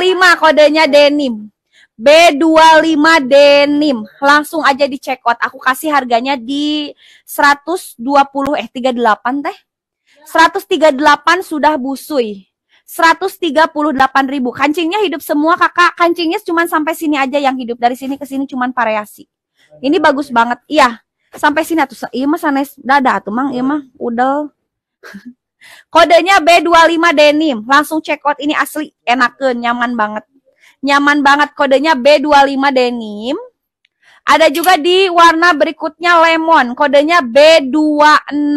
B25 kodenya denim. B25 denim. Langsung aja di check out. Aku kasih harganya di 120 eh 38 teh. 138 sudah busui. 138.000. Kancingnya hidup semua kakak. Kancingnya cuma sampai sini aja yang hidup. Dari sini ke sini cuma variasi. Ini bagus banget. Iya. Sampai sini atuh. Iya mah sanes dada tuh mang. Iya mah udel. Kodenya B25 denim. Langsung check out ini asli enakan, nyaman banget. Nyaman banget kodenya B25 denim. Ada juga di warna berikutnya lemon, kodenya B26.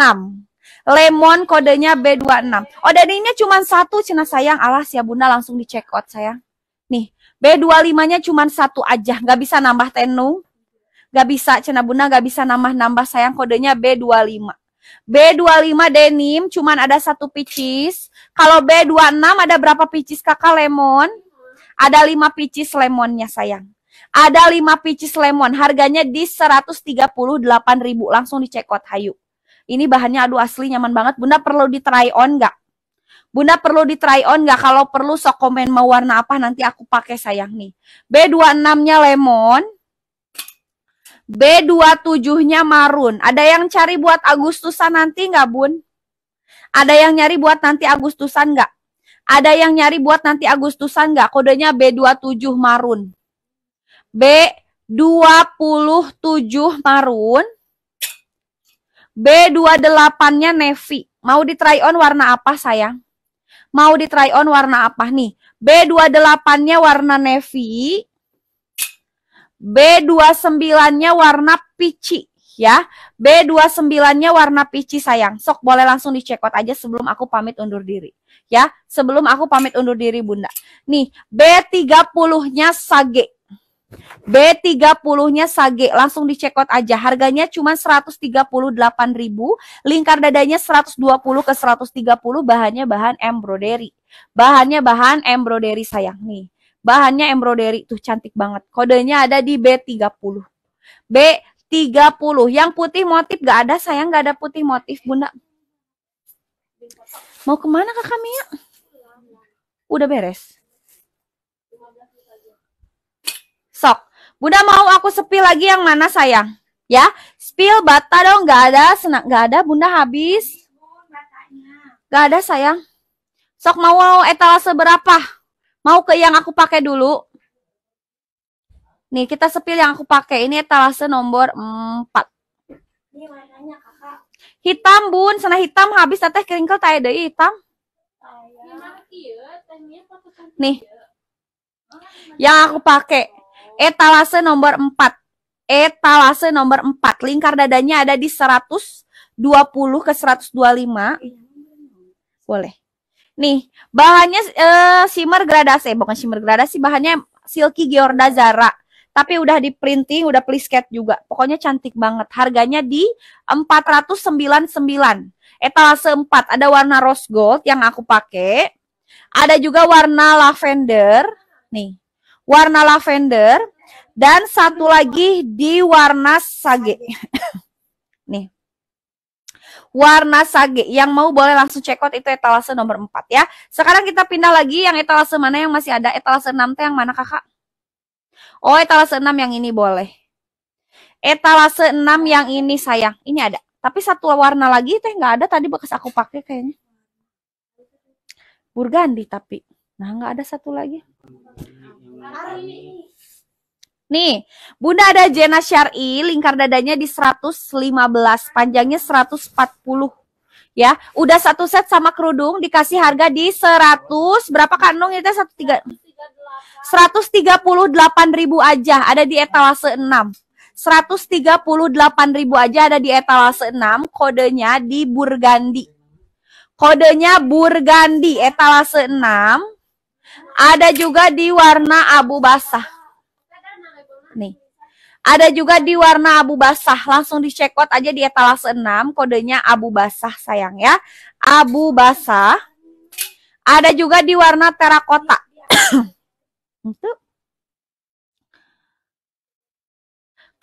Lemon kodenya B26. Oh, dan ini cuma satu, Cina sayang. Alas ya bunda langsung di check out sayang. Nih, B25-nya cuma satu aja, nggak bisa nambah tenung. Nggak bisa, Cina bunda nggak bisa nambah-nambah sayang kodenya B25. B25 denim cuman ada satu picis. Kalau B26 ada berapa picis kakak lemon? Ada lima picis lemonnya sayang. Ada lima picis lemon, harganya di 138.000 langsung di check out hayu. Ini bahannya aduh asli nyaman banget. Bunda perlu di try on gak? Bunda perlu di try on gak? Kalau perlu sok komen mau warna apa nanti aku pakai sayang nih. B26-nya lemon, B27-nya marun. Ada yang cari buat Agustusan nanti nggak, Bun? Ada yang nyari buat nanti Agustusan nggak? Ada yang nyari buat nanti Agustusan nggak? Kodenya B27 marun. B27 marun. B28-nya navy. Mau di try on warna apa sayang? Mau di try on warna apa nih? B28-nya warna navy. B29-nya warna pici ya. B29-nya warna pici sayang. Sok boleh langsung dicekot aja sebelum aku pamit undur diri. Ya, sebelum aku pamit undur diri Bunda. Nih, B30-nya sage. B30-nya sage, langsung dicekot aja. Harganya cuma 138.000, lingkar dadanya 120 ke 130, bahannya bahan embroidery. Bahannya bahan embroidery sayang nih. Bahannya embroidery tuh cantik banget. Kodenya ada di B30. B30. Yang putih motif gak ada, sayang gak ada putih motif, Bunda. Mau kemana kakak Mia? Udah beres. Sok. Bunda mau aku spill lagi yang mana sayang? Ya, spill bata dong, Gak ada, senang Gak ada, bunda habis. Gak ada sayang. Sok mau etalase berapa? Mau ke yang aku pakai dulu. Nih, kita sepil yang aku pakai. Ini etalase nomor 4. Ini warnanya, Kakak. Hitam, Bun. Sana hitam habis teteh keringkel tak ada hitam. Iya. Nih. Yang aku pakai etalase nomor 4. Etalase nomor 4. Lingkar dadanya ada di 120 ke 125. Iya. Boleh. Nih, bahannya uh, shimmer gradasi, eh, bukan shimmer gradasi, bahannya silky Giorda Zara. Tapi udah di printing, udah plisket juga. Pokoknya cantik banget. Harganya di 499. Etalase 4, ada warna rose gold yang aku pakai. Ada juga warna lavender. Nih, warna lavender. Dan satu lagi di warna sage. Nih, warna sage. Yang mau boleh langsung check out itu etalase nomor 4 ya. Sekarang kita pindah lagi yang etalase mana yang masih ada? Etalase 6 teh yang mana kakak? Oh etalase 6 yang ini boleh. Etalase 6 yang ini sayang. Ini ada. Tapi satu warna lagi teh nggak ada tadi bekas aku pakai kayaknya. Burgandi tapi. Nah nggak ada satu lagi. Hari. Nih, Bunda ada Jena Syari, lingkar dadanya di 115, panjangnya 140. Ya, udah satu set sama kerudung dikasih harga di 100, berapa kandung itu 138 138.000 aja, ada di etalase 6. 138.000 aja ada di etalase 6, kodenya di Burgandi. Kodenya Burgandi, etalase 6. Ada juga di warna abu basah nih. Ada juga di warna abu basah, langsung di out aja di etalase 6, kodenya abu basah sayang ya. Abu basah. Ada juga di warna terakota. Untuk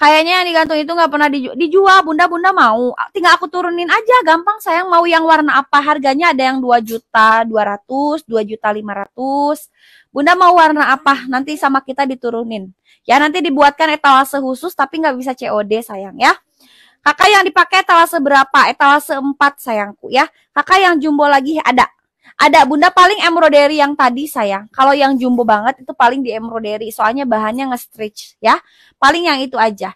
Kayaknya yang digantung itu nggak pernah dijual. dijual. Bunda Bunda mau. Tinggal aku turunin aja gampang sayang mau yang warna apa? Harganya ada yang 2 juta 200, 2 juta 500. Bunda mau warna apa? Nanti sama kita diturunin. Ya nanti dibuatkan etalase khusus tapi nggak bisa COD sayang ya. Kakak yang dipakai etalase berapa? Etalase 4 sayangku ya. Kakak yang jumbo lagi ada. Ada Bunda paling embroidery yang tadi sayang. Kalau yang jumbo banget itu paling di embroidery. Soalnya bahannya nge-stretch ya. Paling yang itu aja.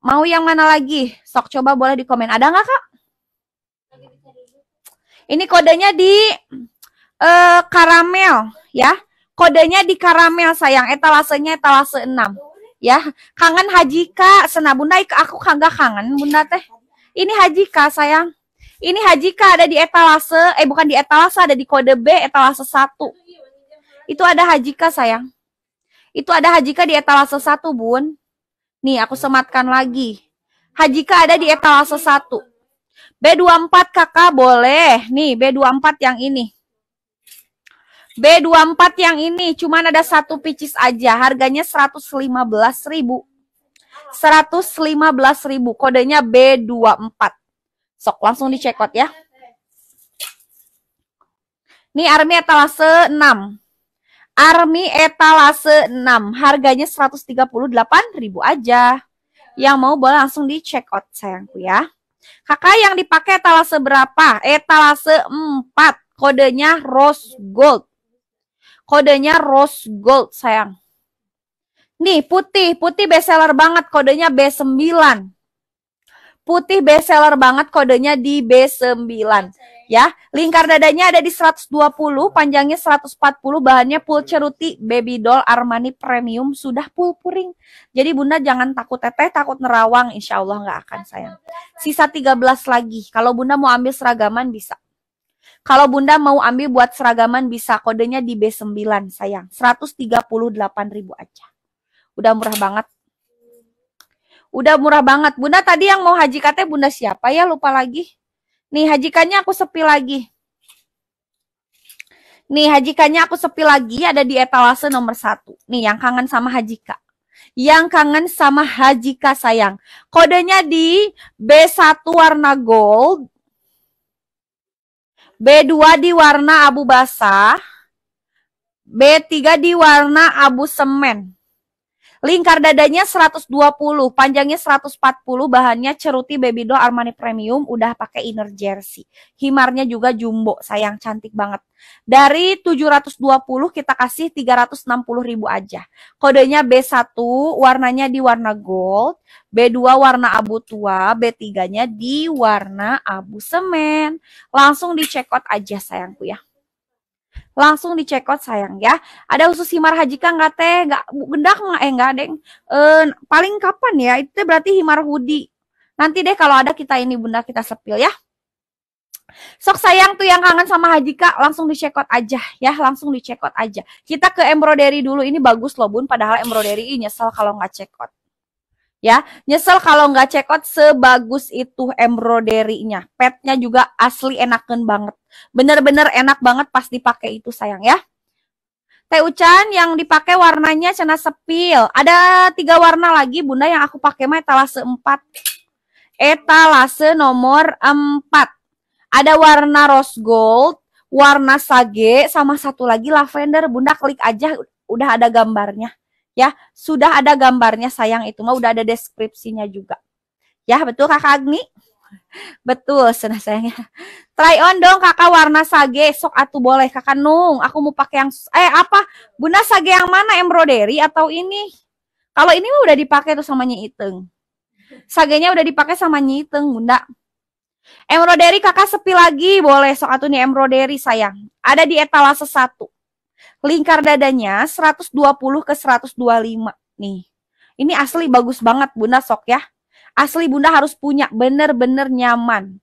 Mau yang mana lagi? Sok coba boleh di komen. Ada nggak kak? Ini kodenya di uh, karamel ya. Kodenya di karamel sayang. Etalasenya etalase 6 ya. Kangen Haji kak. Sena bunda aku kagak kangen bunda teh. Ini Haji kak sayang. Ini Hajika ada di etalase, eh bukan di etalase, ada di kode B etalase 1. Itu ada Hajika sayang. Itu ada Hajika di etalase 1, Bun. Nih, aku sematkan lagi. Hajika ada di etalase 1. B24 Kakak boleh. Nih, B24 yang ini. B24 yang ini cuman ada satu picis aja, harganya 115.000. 115.000, kodenya B24. Sok langsung di check out ya. Ini Army etalase 6. Army etalase 6. Harganya ribu aja. Yang mau boleh langsung di check out sayangku ya. Kakak yang dipakai etalase berapa? Etalase 4. Kodenya rose gold. Kodenya rose gold sayang. Nih putih, putih best seller banget kodenya B9 putih bestseller banget kodenya di B9 ya. Lingkar dadanya ada di 120, panjangnya 140, bahannya full ceruti baby doll Armani premium sudah full puring. Jadi Bunda jangan takut teteh, takut nerawang, insya Allah nggak akan sayang. Sisa 13 lagi, kalau Bunda mau ambil seragaman bisa. Kalau Bunda mau ambil buat seragaman bisa, kodenya di B9 sayang, 138.000 aja. Udah murah banget. Udah murah banget. Bunda tadi yang mau haji katanya Bunda siapa ya? Lupa lagi. Nih hajikannya aku sepi lagi. Nih hajikannya aku sepi lagi ada di etalase nomor satu. Nih yang kangen sama hajika. Yang kangen sama hajika sayang. Kodenya di B1 warna gold. B2 di warna abu basah. B3 di warna abu semen. Lingkar dadanya 120, panjangnya 140, bahannya ceruti baby doll Armani Premium, udah pakai inner jersey. Himarnya juga jumbo, sayang cantik banget. Dari 720 kita kasih 360 ribu aja. Kodenya B1, warnanya di warna gold, B2 warna abu tua, B3-nya di warna abu semen. Langsung di check out aja sayangku ya langsung di check out sayang ya. Ada usus himar haji hajika nggak teh? Nggak gendak nggak eh nggak deng. E, paling kapan ya? Itu berarti himar hudi. Nanti deh kalau ada kita ini bunda kita sepil ya. Sok sayang tuh yang kangen sama haji kak langsung di check out aja ya, langsung di check out aja. Kita ke embroidery dulu ini bagus loh Bun, padahal embroidery nyesel kalau nggak check out ya. Nyesel kalau nggak check out sebagus itu embroiderinya. Petnya juga asli enakan banget. Bener-bener enak banget pas dipakai itu sayang ya. Teh Ucan yang dipakai warnanya cena sepil. Ada tiga warna lagi bunda yang aku pakai mah etalase 4. Etalase nomor 4. Ada warna rose gold, warna sage, sama satu lagi lavender. Bunda klik aja udah ada gambarnya ya sudah ada gambarnya sayang itu mah udah ada deskripsinya juga ya betul kakak Agni betul senang sayangnya try on dong kakak warna sage sok atuh boleh kakak nung aku mau pakai yang eh apa bunda sage yang mana embroidery atau ini kalau ini mah udah dipakai tuh sama nyiteng sagenya udah dipakai sama nyiteng bunda embroidery kakak sepi lagi boleh sok atuh nih embroidery sayang ada di etalase satu Lingkar dadanya 120 ke 125 nih. Ini asli bagus banget Bunda sok ya. Asli Bunda harus punya bener-bener nyaman.